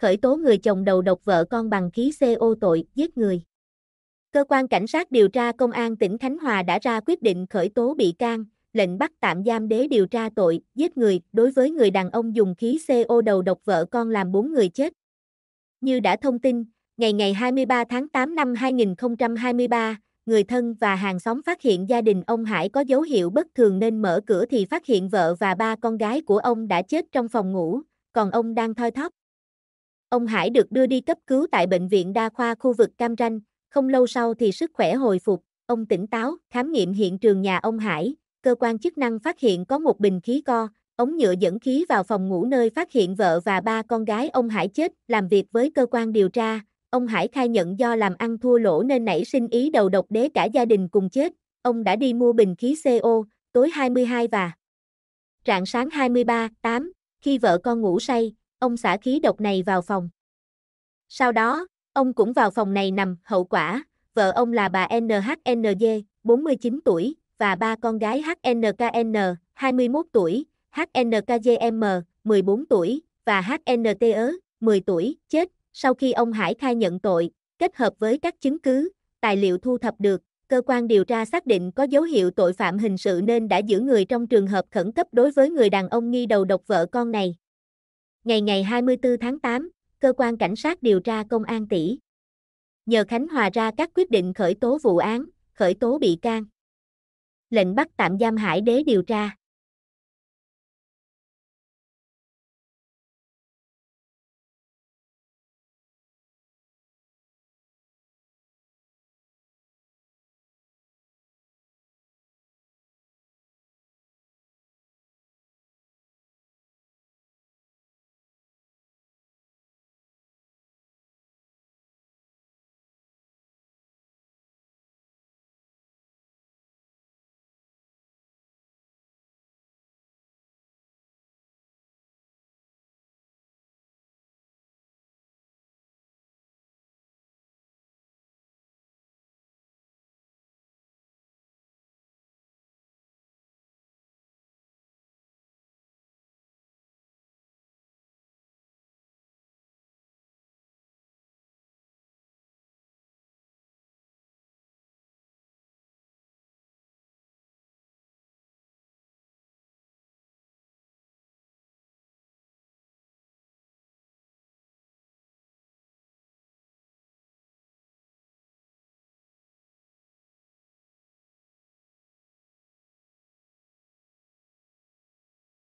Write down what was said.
khởi tố người chồng đầu độc vợ con bằng khí CO tội giết người. Cơ quan Cảnh sát điều tra Công an tỉnh Khánh Hòa đã ra quyết định khởi tố bị can, lệnh bắt tạm giam để điều tra tội giết người đối với người đàn ông dùng khí CO đầu độc vợ con làm 4 người chết. Như đã thông tin, ngày ngày 23 tháng 8 năm 2023, người thân và hàng xóm phát hiện gia đình ông Hải có dấu hiệu bất thường nên mở cửa thì phát hiện vợ và ba con gái của ông đã chết trong phòng ngủ, còn ông đang thoi thóp. Ông Hải được đưa đi cấp cứu tại Bệnh viện Đa khoa khu vực Cam Ranh, không lâu sau thì sức khỏe hồi phục, ông tỉnh táo, khám nghiệm hiện trường nhà ông Hải, cơ quan chức năng phát hiện có một bình khí co, ống nhựa dẫn khí vào phòng ngủ nơi phát hiện vợ và ba con gái ông Hải chết, làm việc với cơ quan điều tra, ông Hải khai nhận do làm ăn thua lỗ nên nảy sinh ý đầu độc đế cả gia đình cùng chết, ông đã đi mua bình khí CO, tối 22 và rạng sáng 23, 8, khi vợ con ngủ say, ông xả khí độc này vào phòng. Sau đó, ông cũng vào phòng này nằm, hậu quả, vợ ông là bà NHNG, 49 tuổi, và ba con gái HNKN, 21 tuổi, HNKGM, 14 tuổi, và HNTớ, 10 tuổi, chết. Sau khi ông Hải khai nhận tội, kết hợp với các chứng cứ, tài liệu thu thập được, cơ quan điều tra xác định có dấu hiệu tội phạm hình sự nên đã giữ người trong trường hợp khẩn cấp đối với người đàn ông nghi đầu độc vợ con này. Ngày ngày 24 tháng 8, cơ quan cảnh sát điều tra công an tỷ nhờ Khánh Hòa ra các quyết định khởi tố vụ án, khởi tố bị can. Lệnh bắt tạm giam Hải Đế điều tra.